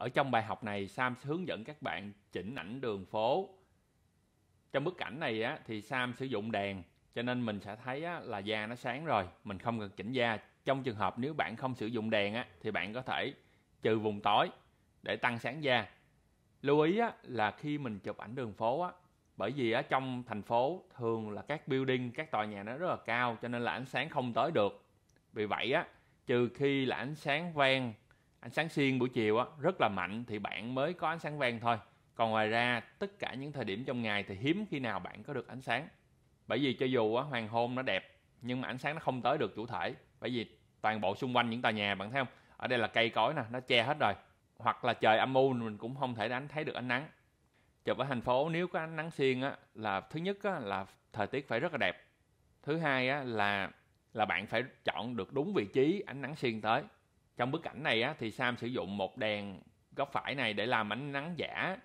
ở trong bài học này Sam sẽ hướng dẫn các bạn chỉnh ảnh đường phố trong bức ảnh này á, thì Sam sử dụng đèn cho nên mình sẽ thấy á, là da nó sáng rồi mình không cần chỉnh da trong trường hợp nếu bạn không sử dụng đèn á, thì bạn có thể trừ vùng tối để tăng sáng da lưu ý á, là khi mình chụp ảnh đường phố á, bởi vì ở trong thành phố thường là các building các tòa nhà nó rất là cao cho nên là ánh sáng không tới được vì vậy á trừ khi là ánh sáng ven ánh sáng xuyên buổi chiều á, rất là mạnh thì bạn mới có ánh sáng vàng thôi còn ngoài ra tất cả những thời điểm trong ngày thì hiếm khi nào bạn có được ánh sáng bởi vì cho dù á, hoàng hôn nó đẹp nhưng mà ánh sáng nó không tới được chủ thể bởi vì toàn bộ xung quanh những tòa nhà bạn thấy không ở đây là cây cối nè nó che hết rồi hoặc là trời âm u mình cũng không thể đánh thấy được ánh nắng chụp ở thành phố nếu có ánh nắng xiên á là thứ nhất á, là thời tiết phải rất là đẹp thứ hai á, là là bạn phải chọn được đúng vị trí ánh nắng xuyên tới trong bức ảnh này á, thì Sam sử dụng một đèn góc phải này để làm ánh nắng giả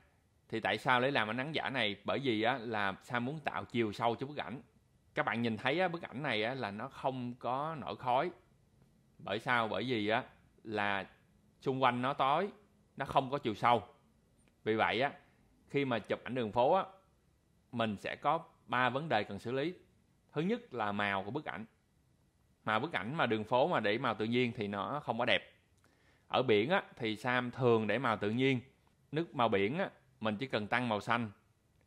thì tại sao để làm ánh nắng giả này bởi vì á, là Sam muốn tạo chiều sâu cho bức ảnh các bạn nhìn thấy á, bức ảnh này á, là nó không có nổi khói bởi sao bởi vì á, là xung quanh nó tối nó không có chiều sâu vì vậy á, khi mà chụp ảnh đường phố á, mình sẽ có ba vấn đề cần xử lý thứ nhất là màu của bức ảnh mà bức ảnh mà đường phố mà để màu tự nhiên thì nó không có đẹp ở biển á, thì sam thường để màu tự nhiên nước màu biển á, mình chỉ cần tăng màu xanh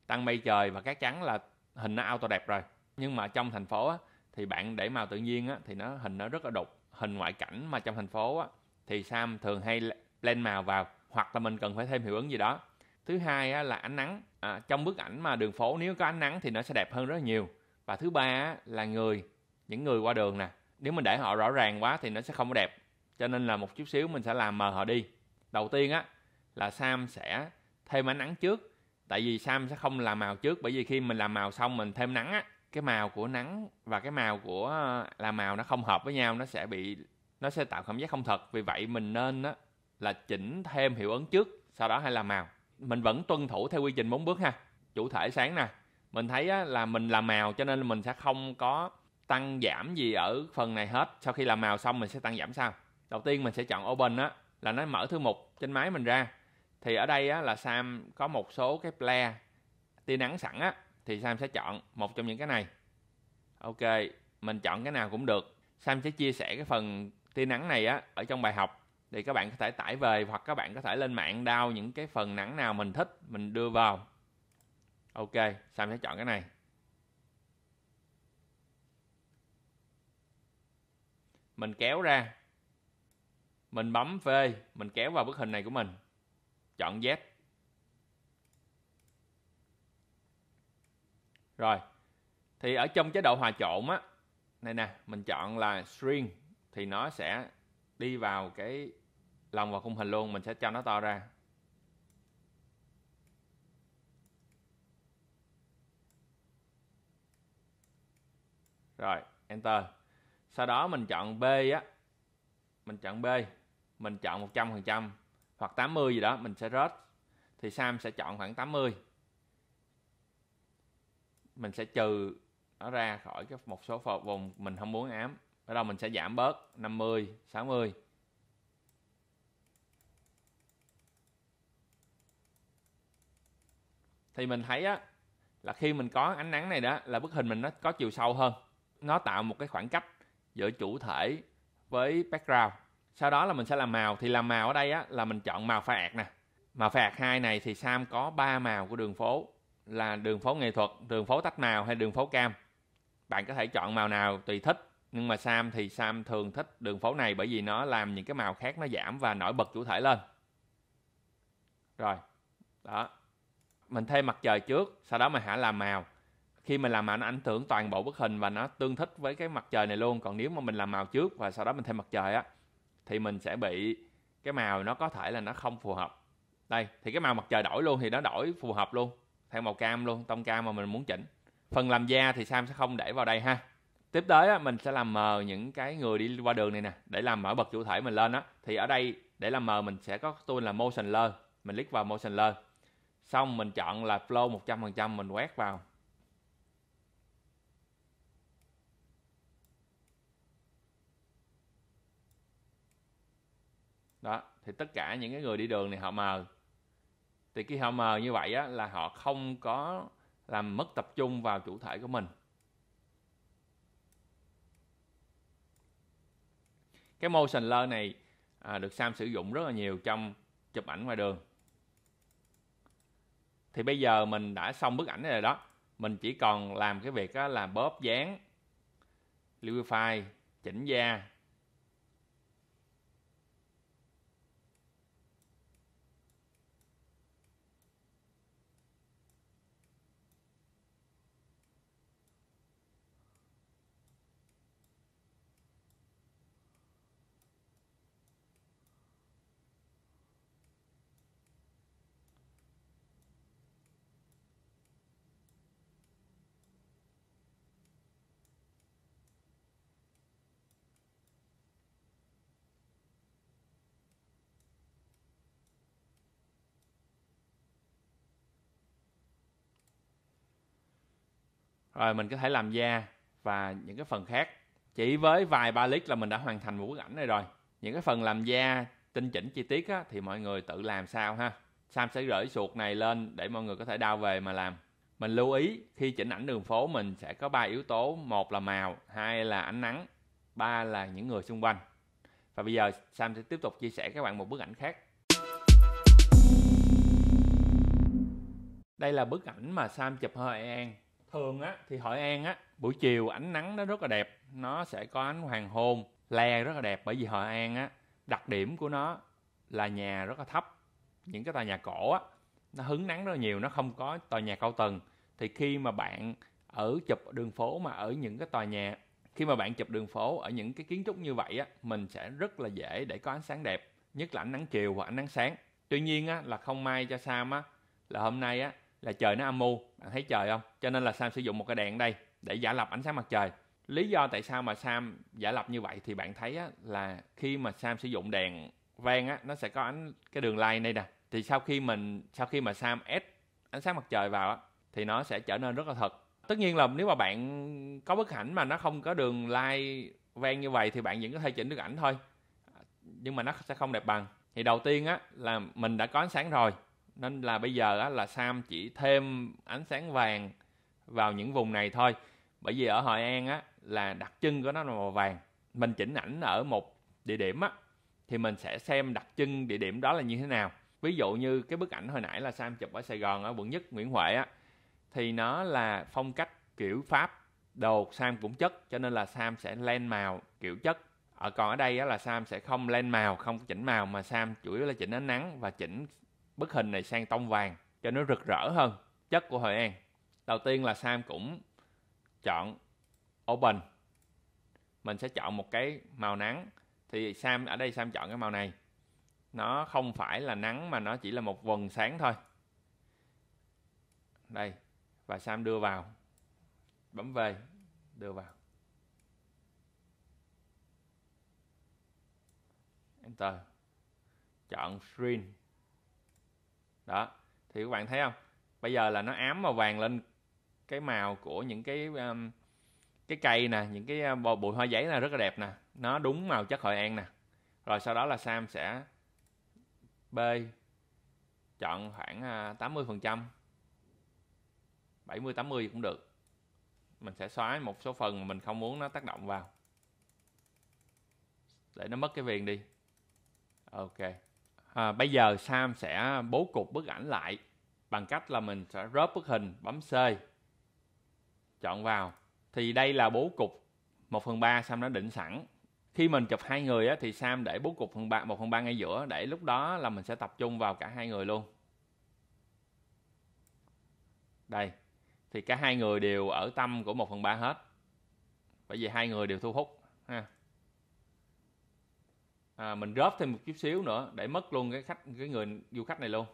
tăng mây trời và các trắng là hình nó auto đẹp rồi nhưng mà trong thành phố á, thì bạn để màu tự nhiên á, thì nó hình nó rất là đục hình ngoại cảnh mà trong thành phố á, thì sam thường hay lên màu vào hoặc là mình cần phải thêm hiệu ứng gì đó thứ hai á, là ánh nắng à, trong bức ảnh mà đường phố nếu có ánh nắng thì nó sẽ đẹp hơn rất là nhiều và thứ ba á, là người những người qua đường nè nếu mình để họ rõ ràng quá thì nó sẽ không có đẹp cho nên là một chút xíu mình sẽ làm mờ họ đi đầu tiên á là sam sẽ thêm ánh nắng trước tại vì sam sẽ không làm màu trước bởi vì khi mình làm màu xong mình thêm nắng á cái màu của nắng và cái màu của ờ, làm màu nó không hợp với nhau nó sẽ bị nó sẽ tạo cảm giác không thật vì vậy mình nên á là chỉnh thêm hiệu ứng trước sau đó hay làm màu mình vẫn tuân thủ theo quy trình bốn bước ha chủ thể sáng nè mình thấy á, là mình làm màu cho nên mình sẽ không có tăng giảm gì ở phần này hết sau khi làm màu xong mình sẽ tăng giảm sau đầu tiên mình sẽ chọn open á là nó mở thư mục trên máy mình ra thì ở đây á, là Sam có một số cái player tia nắng sẵn á thì Sam sẽ chọn một trong những cái này ok mình chọn cái nào cũng được Sam sẽ chia sẻ cái phần tia nắng này á ở trong bài học thì các bạn có thể tải về hoặc các bạn có thể lên mạng đao những cái phần nắng nào mình thích mình đưa vào ok Sam sẽ chọn cái này mình kéo ra mình bấm phê mình kéo vào bức hình này của mình chọn Z rồi thì ở trong chế độ hòa trộn á này nè mình chọn là string thì nó sẽ đi vào cái lòng vào khung hình luôn mình sẽ cho nó to ra rồi enter sau đó mình chọn B á mình chọn B mình chọn 100% hoặc 80 gì đó mình sẽ rớt thì Sam sẽ chọn khoảng 80 mình sẽ trừ nó ra khỏi cái một số phần vùng mình không muốn ám ở đâu mình sẽ giảm bớt 50 60 thì mình thấy á là khi mình có ánh nắng này đó là bức hình mình nó có chiều sâu hơn nó tạo một cái khoảng cách giữa chủ thể với background sau đó là mình sẽ làm màu thì làm màu ở đây á là mình chọn màu phạt nè màu phạt hai này thì sam có ba màu của đường phố là đường phố nghệ thuật đường phố tách màu hay đường phố cam bạn có thể chọn màu nào tùy thích nhưng mà sam thì sam thường thích đường phố này bởi vì nó làm những cái màu khác nó giảm và nổi bật chủ thể lên rồi đó mình thêm mặt trời trước sau đó mình hãy làm màu khi mình làm màu nó ảnh hưởng toàn bộ bức hình và nó tương thích với cái mặt trời này luôn còn nếu mà mình làm màu trước và sau đó mình thêm mặt trời á thì mình sẽ bị cái màu nó có thể là nó không phù hợp đây thì cái màu mặt trời đổi luôn thì nó đổi phù hợp luôn theo màu cam luôn tông cam mà mình muốn chỉnh phần làm da thì sam sẽ không để vào đây ha tiếp tới á, mình sẽ làm mờ những cái người đi qua đường này nè để làm mở bật chủ thể mình lên á thì ở đây để làm mờ mình sẽ có tool là motion blur mình click vào motion blur xong mình chọn là flow 100% mình quét vào đó thì tất cả những cái người đi đường này họ mờ thì khi họ mờ như vậy á, là họ không có làm mất tập trung vào chủ thể của mình cái motion blur này à, được Sam sử dụng rất là nhiều trong chụp ảnh ngoài đường thì bây giờ mình đã xong bức ảnh này rồi đó mình chỉ còn làm cái việc đó là bóp dán liquify chỉnh da rồi ờ, mình có thể làm da và những cái phần khác chỉ với vài ba lít là mình đã hoàn thành một bức ảnh này rồi những cái phần làm da tinh chỉnh chi tiết á, thì mọi người tự làm sao ha sam sẽ gửi suột này lên để mọi người có thể đao về mà làm mình lưu ý khi chỉnh ảnh đường phố mình sẽ có ba yếu tố một là màu hai là ánh nắng ba là những người xung quanh và bây giờ sam sẽ tiếp tục chia sẻ các bạn một bức ảnh khác đây là bức ảnh mà sam chụp hơi an thường á thì hội an á buổi chiều ánh nắng nó rất là đẹp nó sẽ có ánh hoàng hôn le rất là đẹp bởi vì hội an á đặc điểm của nó là nhà rất là thấp những cái tòa nhà cổ á nó hứng nắng rất là nhiều nó không có tòa nhà cao tầng thì khi mà bạn ở chụp đường phố mà ở những cái tòa nhà khi mà bạn chụp đường phố ở những cái kiến trúc như vậy á mình sẽ rất là dễ để có ánh sáng đẹp nhất là ánh nắng chiều và ánh nắng sáng tuy nhiên á là không may cho sam á là hôm nay á là trời nó âm u bạn thấy trời không cho nên là sam sử dụng một cái đèn đây để giả lập ánh sáng mặt trời lý do tại sao mà sam giả lập như vậy thì bạn thấy á, là khi mà sam sử dụng đèn vàng á nó sẽ có ánh cái đường line đây nè thì sau khi mình sau khi mà sam ép ánh sáng mặt trời vào á thì nó sẽ trở nên rất là thật tất nhiên là nếu mà bạn có bức ảnh mà nó không có đường line ven như vậy thì bạn vẫn có thể chỉnh được ảnh thôi nhưng mà nó sẽ không đẹp bằng thì đầu tiên á là mình đã có ánh sáng rồi nên là bây giờ á, là Sam chỉ thêm ánh sáng vàng vào những vùng này thôi bởi vì ở Hội An á là đặc trưng của nó là màu vàng mình chỉnh ảnh ở một địa điểm á thì mình sẽ xem đặc trưng địa điểm đó là như thế nào ví dụ như cái bức ảnh hồi nãy là Sam chụp ở Sài Gòn ở quận nhất Nguyễn Huệ á thì nó là phong cách kiểu Pháp đồ Sam cũng chất cho nên là Sam sẽ lên màu kiểu chất ở còn ở đây á, là Sam sẽ không lên màu không chỉnh màu mà Sam chủ yếu là chỉnh ánh nắng và chỉnh bức hình này sang tông vàng cho nó rực rỡ hơn chất của Hội An. Đầu tiên là Sam cũng chọn Open. Mình sẽ chọn một cái màu nắng. Thì Sam ở đây Sam chọn cái màu này. Nó không phải là nắng mà nó chỉ là một vần sáng thôi. Đây. Và Sam đưa vào. Bấm về. Đưa vào. Enter. Chọn Screen đó thì các bạn thấy không bây giờ là nó ám màu vàng lên cái màu của những cái um, cái cây nè những cái um, bụi hoa giấy là rất là đẹp nè nó đúng màu chất hội an nè rồi sau đó là Sam sẽ b chọn khoảng 80 à, phần trăm 70 80 cũng được mình sẽ xóa một số phần mà mình không muốn nó tác động vào để nó mất cái viền đi ok à, bây giờ Sam sẽ bố cục bức ảnh lại bằng cách là mình sẽ rớt bức hình bấm C chọn vào thì đây là bố cục 1 phần 3 Sam đã định sẵn khi mình chụp hai người á, thì Sam để bố cục phần 3, 1 phần 3 ngay giữa để lúc đó là mình sẽ tập trung vào cả hai người luôn đây thì cả hai người đều ở tâm của 1 phần 3 hết bởi vì hai người đều thu hút ha à, mình rớt thêm một chút xíu nữa để mất luôn cái khách cái người du khách này luôn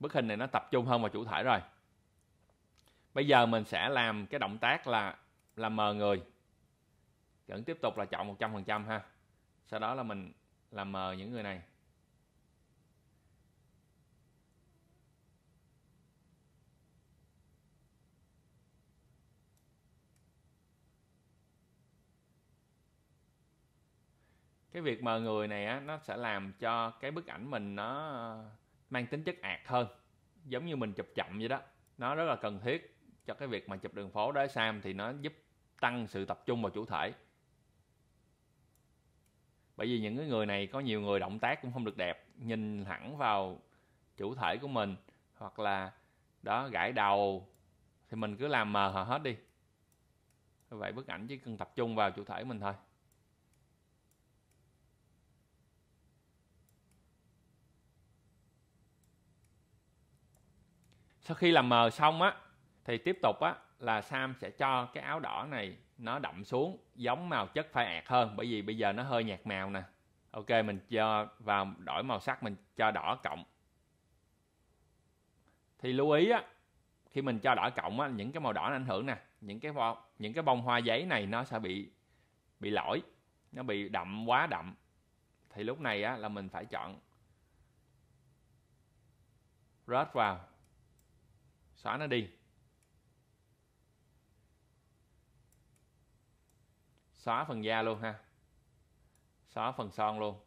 bức hình này nó tập trung hơn vào chủ thể rồi bây giờ mình sẽ làm cái động tác là là mờ người vẫn tiếp tục là chọn 100% ha sau đó là mình làm mờ những người này cái việc mờ người này á nó sẽ làm cho cái bức ảnh mình nó ờ, mang tính chất ạt hơn giống như mình chụp chậm vậy đó nó rất là cần thiết cho cái việc mà chụp đường phố đó sam thì nó giúp tăng sự tập trung vào chủ thể bởi vì những cái người này có nhiều người động tác cũng không được đẹp nhìn thẳng vào chủ thể của mình hoặc là đó gãi đầu thì mình cứ làm mờ họ hết đi vậy bức ảnh chỉ cần tập trung vào chủ thể mình thôi sau khi làm mờ xong á thì tiếp tục á là Sam sẽ cho cái áo đỏ này nó đậm xuống giống màu chất phai ạt hơn bởi vì bây giờ nó hơi nhạt màu nè ok mình cho vào đổi màu sắc mình cho đỏ cộng thì lưu ý á khi mình cho đỏ cộng á những cái màu đỏ nó ảnh hưởng nè những cái những cái bông hoa giấy này nó sẽ bị bị lỗi nó bị đậm quá đậm thì lúc này á là mình phải chọn rớt vào xóa nó đi xóa phần da luôn ha xóa phần son luôn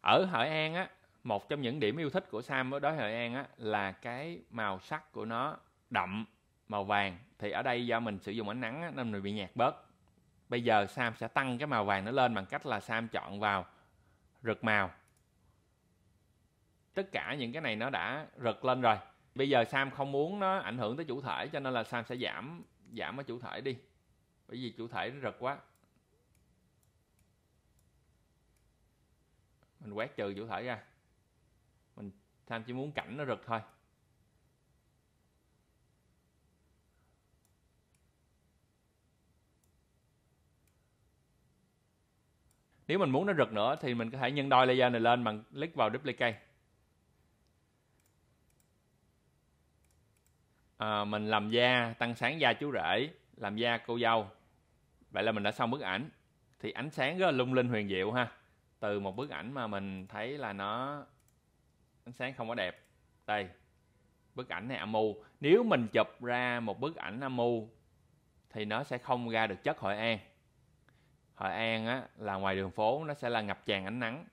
ở Hội An á một trong những điểm yêu thích của Sam đối với Hợi An á là cái màu sắc của nó đậm màu vàng thì ở đây do mình sử dụng ánh nắng á, nên mình bị nhạt bớt bây giờ Sam sẽ tăng cái màu vàng nó lên bằng cách là Sam chọn vào rực màu tất cả những cái này nó đã rực lên rồi bây giờ sam không muốn nó ảnh hưởng tới chủ thể cho nên là sam sẽ giảm giảm ở chủ thể đi bởi vì chủ thể nó rực quá mình quét trừ chủ thể ra mình sam chỉ muốn cảnh nó rực thôi nếu mình muốn nó rực nữa thì mình có thể nhân đôi layer này lên bằng click vào duplicate à, mình làm da tăng sáng da chú rể làm da cô dâu vậy là mình đã xong bức ảnh thì ánh sáng rất là lung linh huyền diệu ha từ một bức ảnh mà mình thấy là nó ánh sáng không có đẹp đây bức ảnh này âm u nếu mình chụp ra một bức ảnh âm u thì nó sẽ không ra được chất hội an hội an á là ngoài đường phố nó sẽ là ngập tràn ánh nắng